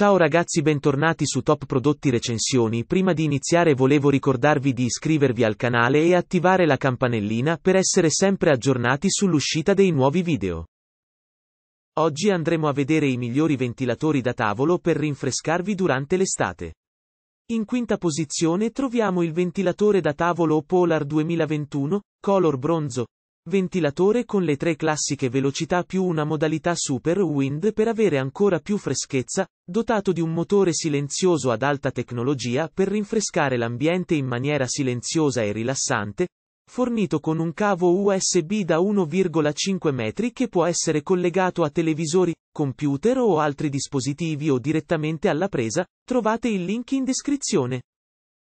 Ciao ragazzi bentornati su Top Prodotti Recensioni, prima di iniziare volevo ricordarvi di iscrivervi al canale e attivare la campanellina per essere sempre aggiornati sull'uscita dei nuovi video. Oggi andremo a vedere i migliori ventilatori da tavolo per rinfrescarvi durante l'estate. In quinta posizione troviamo il ventilatore da tavolo Polar 2021, color bronzo, Ventilatore con le tre classiche velocità più una modalità Super Wind per avere ancora più freschezza, dotato di un motore silenzioso ad alta tecnologia per rinfrescare l'ambiente in maniera silenziosa e rilassante, fornito con un cavo USB da 1,5 metri che può essere collegato a televisori, computer o altri dispositivi o direttamente alla presa, trovate il link in descrizione.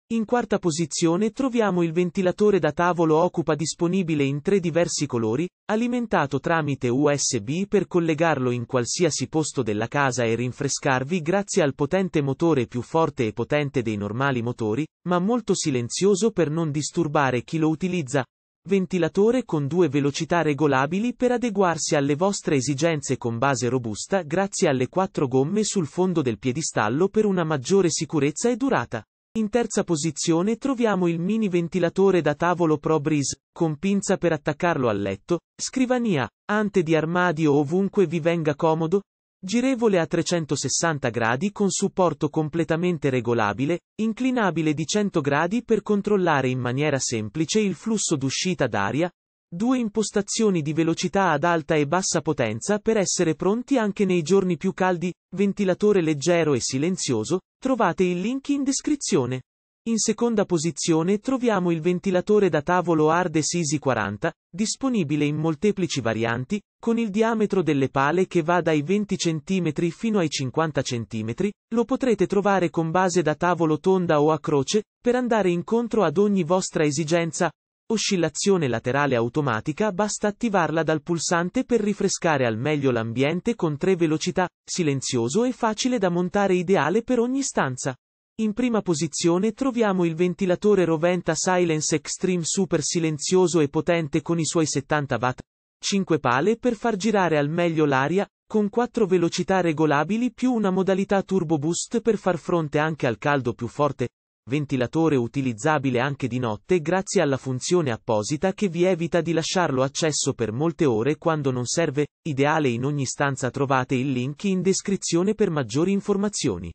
In quarta posizione troviamo il ventilatore da tavolo Ocupa disponibile in tre diversi colori, alimentato tramite USB per collegarlo in qualsiasi posto della casa e rinfrescarvi grazie al potente motore più forte e potente dei normali motori, ma molto silenzioso per non disturbare chi lo utilizza. Ventilatore con due velocità regolabili per adeguarsi alle vostre esigenze con base robusta grazie alle quattro gomme sul fondo del piedistallo per una maggiore sicurezza e durata. In terza posizione troviamo il mini ventilatore da tavolo Pro Breeze, con pinza per attaccarlo al letto, scrivania, ante di armadio ovunque vi venga comodo, girevole a 360 gradi con supporto completamente regolabile, inclinabile di 100 gradi per controllare in maniera semplice il flusso d'uscita d'aria, Due impostazioni di velocità ad alta e bassa potenza per essere pronti anche nei giorni più caldi, ventilatore leggero e silenzioso, trovate il link in descrizione. In seconda posizione troviamo il ventilatore da tavolo Ardes Easy 40, disponibile in molteplici varianti, con il diametro delle pale che va dai 20 cm fino ai 50 cm, lo potrete trovare con base da tavolo tonda o a croce, per andare incontro ad ogni vostra esigenza, Oscillazione laterale automatica basta attivarla dal pulsante per rifrescare al meglio l'ambiente con tre velocità, silenzioso e facile da montare ideale per ogni stanza. In prima posizione troviamo il ventilatore Roventa Silence Extreme super silenzioso e potente con i suoi 70 watt, 5 pale per far girare al meglio l'aria, con 4 velocità regolabili più una modalità turbo boost per far fronte anche al caldo più forte, ventilatore utilizzabile anche di notte grazie alla funzione apposita che vi evita di lasciarlo accesso per molte ore quando non serve, ideale in ogni stanza trovate il link in descrizione per maggiori informazioni.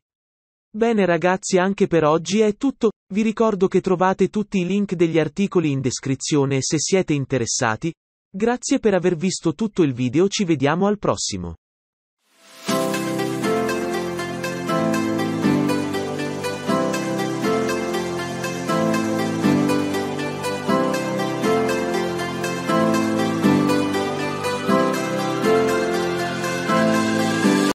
Bene ragazzi anche per oggi è tutto, vi ricordo che trovate tutti i link degli articoli in descrizione se siete interessati, grazie per aver visto tutto il video ci vediamo al prossimo.